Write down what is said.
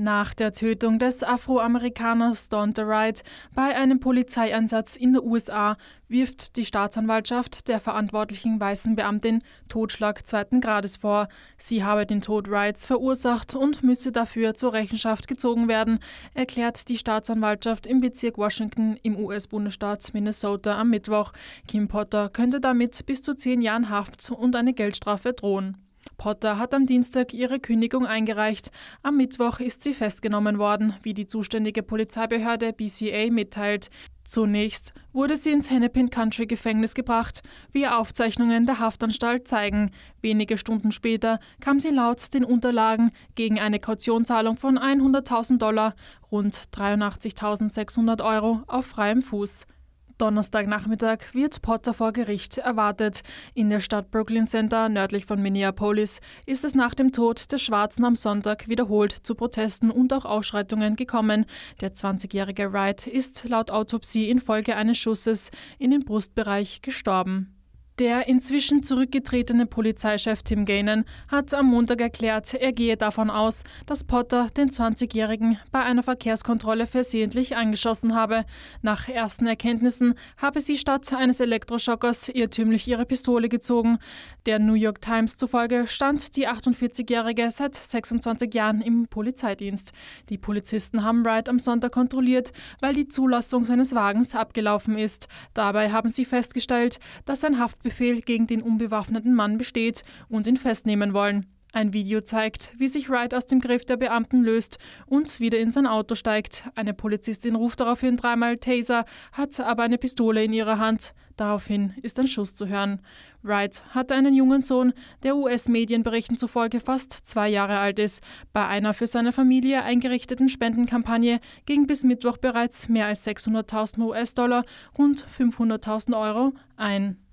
Nach der Tötung des Afroamerikaners Don Wright bei einem Polizeieinsatz in den USA wirft die Staatsanwaltschaft der verantwortlichen weißen Beamtin Totschlag zweiten Grades vor. Sie habe den Tod Wrights verursacht und müsse dafür zur Rechenschaft gezogen werden, erklärt die Staatsanwaltschaft im Bezirk Washington im US-Bundesstaat Minnesota am Mittwoch. Kim Potter könnte damit bis zu zehn Jahren Haft und eine Geldstrafe drohen. Potter hat am Dienstag ihre Kündigung eingereicht. Am Mittwoch ist sie festgenommen worden, wie die zuständige Polizeibehörde BCA mitteilt. Zunächst wurde sie ins Hennepin Country Gefängnis gebracht, wie Aufzeichnungen der Haftanstalt zeigen. Wenige Stunden später kam sie laut den Unterlagen gegen eine Kautionzahlung von 100.000 Dollar, rund 83.600 Euro, auf freiem Fuß. Donnerstagnachmittag wird Potter vor Gericht erwartet. In der Stadt Brooklyn Center, nördlich von Minneapolis, ist es nach dem Tod des Schwarzen am Sonntag wiederholt zu Protesten und auch Ausschreitungen gekommen. Der 20-jährige Wright ist laut Autopsie infolge eines Schusses in den Brustbereich gestorben. Der inzwischen zurückgetretene Polizeichef Tim Gainen hat am Montag erklärt, er gehe davon aus, dass Potter den 20-Jährigen bei einer Verkehrskontrolle versehentlich angeschossen habe. Nach ersten Erkenntnissen habe sie statt eines Elektroschockers irrtümlich ihre Pistole gezogen. Der New York Times zufolge stand die 48-Jährige seit 26 Jahren im Polizeidienst. Die Polizisten haben Wright am Sonntag kontrolliert, weil die Zulassung seines Wagens abgelaufen ist. Dabei haben sie festgestellt, dass ein Haftbefehl Haftbefehl gegen den unbewaffneten Mann besteht und ihn festnehmen wollen. Ein Video zeigt, wie sich Wright aus dem Griff der Beamten löst und wieder in sein Auto steigt. Eine Polizistin ruft daraufhin dreimal Taser, hat aber eine Pistole in ihrer Hand. Daraufhin ist ein Schuss zu hören. Wright hatte einen jungen Sohn, der US-Medienberichten zufolge fast zwei Jahre alt ist. Bei einer für seine Familie eingerichteten Spendenkampagne ging bis Mittwoch bereits mehr als 600.000 US-Dollar, rund 500.000 Euro, ein.